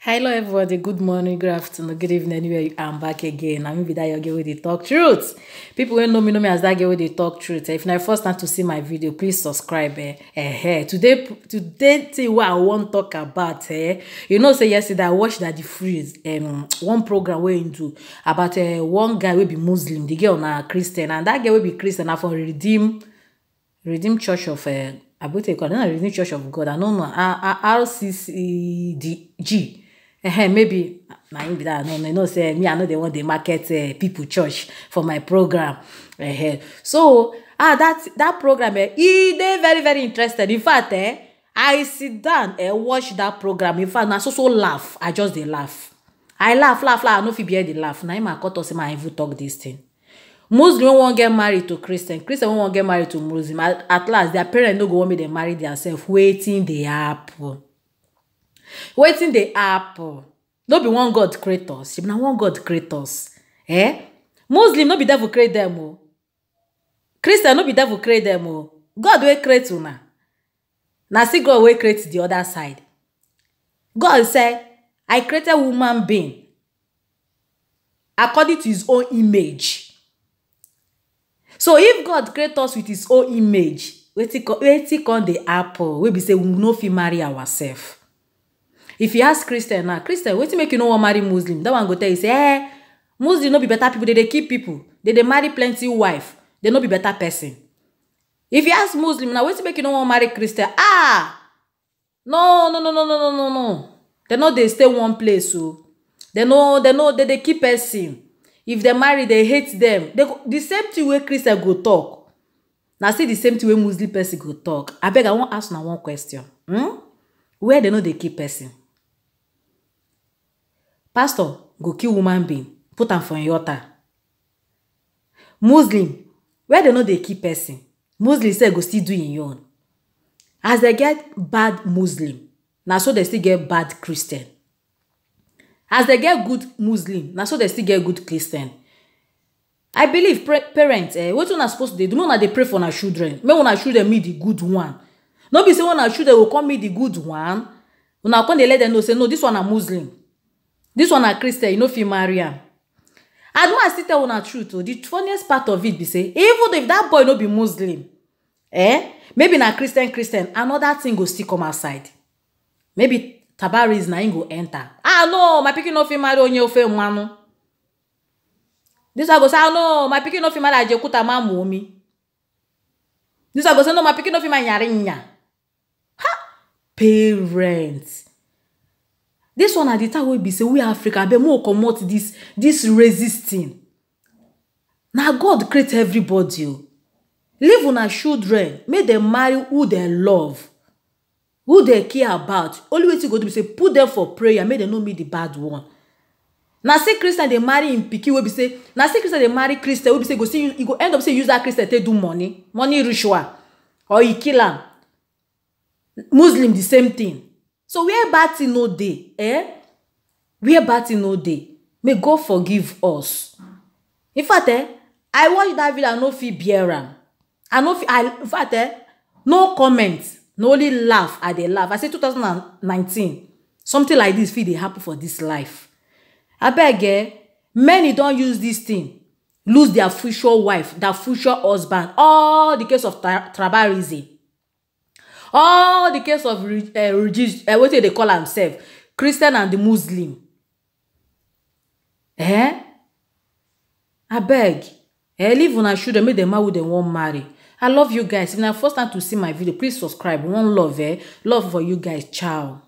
hello everybody good morning good afternoon good evening anywhere i'm back again i'm be that girl with the talk truth people wey know me know me as that girl with the talk truth if na first time to see my video please subscribe eh eh today today see what i wan talk about eh you know say yesterday i watch the freeze um, one program we into about uh, one guy will be muslim the girl now christian and that girl will be christian na redeem redeem church of uh, I believe they call it Redeemed Church of God. I don't know. RCCDG ehem maybe na him be that no no you know say me i no dey wan dey market uh, people church for my program uh, so ah that that program eh e dey very very interested in fact eh i sit down eh watch that program in fact na so so laugh i just dey laugh i laugh laugh laugh i no fit bear the laugh na him i call talk say my even talk this thing muslim wey wan get married to christian christian wey wan get married to muslim at, at last their parents no go want make dem marry theirself wetin dey happen wetin dey happen no be one god create us na one god create us eh muslim no be devil create dem o christian no be devil create dem o god wey create una na still god wey create the other side god say i created woman being according to his own image so if god create us with his own image wetin come dey happen wey be say we no fit marry ourselves if you ask christian now ah, christian wetin make you no wan marry muslim that one go tell you say eh muslim no be better people dey dey keep people dey dey marry plenty wife dey no be better person if you ask muslim now wetin make you no wan marry christian ah no no no no no no no dem no dey stay one place o oh. dem no dem no dey dey keep person if dem marry dem hate dem the same thing wey christian go talk na still the same thing wey muslim person go talk abeg i wan ask una one question hmm? where dem no dey keep person pastor go kill woman being put am for im altar muslim where dem no dey kill person muslim sef go still do im own as dem get bad muslim na so dem still get bad christian as dem get good muslim na so dem still get good christian i believe parents eh, wetin una suppose dey do make una dey pray for una children make una children meet the good one no be say una children go come meet the good one una come dey let dem know say no this one na muslim This one na christian you no fit marry am and may i still tell una truth o oh? the funniest part of it be say even if that boy no be muslim eh maybe na christian christian another thing go still come outside maybe tabaris na him go enter ah no my pikin no fit marry onye ofe mmanụ this one go say ah no my pikin no fit marry ajekwuta mamu omi this one go say no my pikin no fit marry nyarinya ha parents This one at the time wey be say we africa abeg more we this this resisting. Now god create everybody o oh. on una children make dem marry who they love who they care about only way wetin go to be say put them for prayer make dem no meet the bad one Now say christian they marry in pikin wey be say now say christian they marry christian wey be say go see e go end up say use that christian to do money money ritual or e kill him. muslim the same thing so where bad thing no dey eh where bad thing no dey may god forgive us in fact eh i watch that video i no fit bear am i no fit i in fact eh no comment na only laugh i dey laugh i say 2019 something like this fit dey happen for this life abeg eh many e don use this thing lose their future wife their future husband all the case of tra tribalism all the case of uh, eh, religious uh, eh, wetin dey call am sef christian and the muslim eh abeg eh leave una children make dem marry who dem wan marry i love you guys if na first time to see my video please subscribe one love eh love for you guys ciao.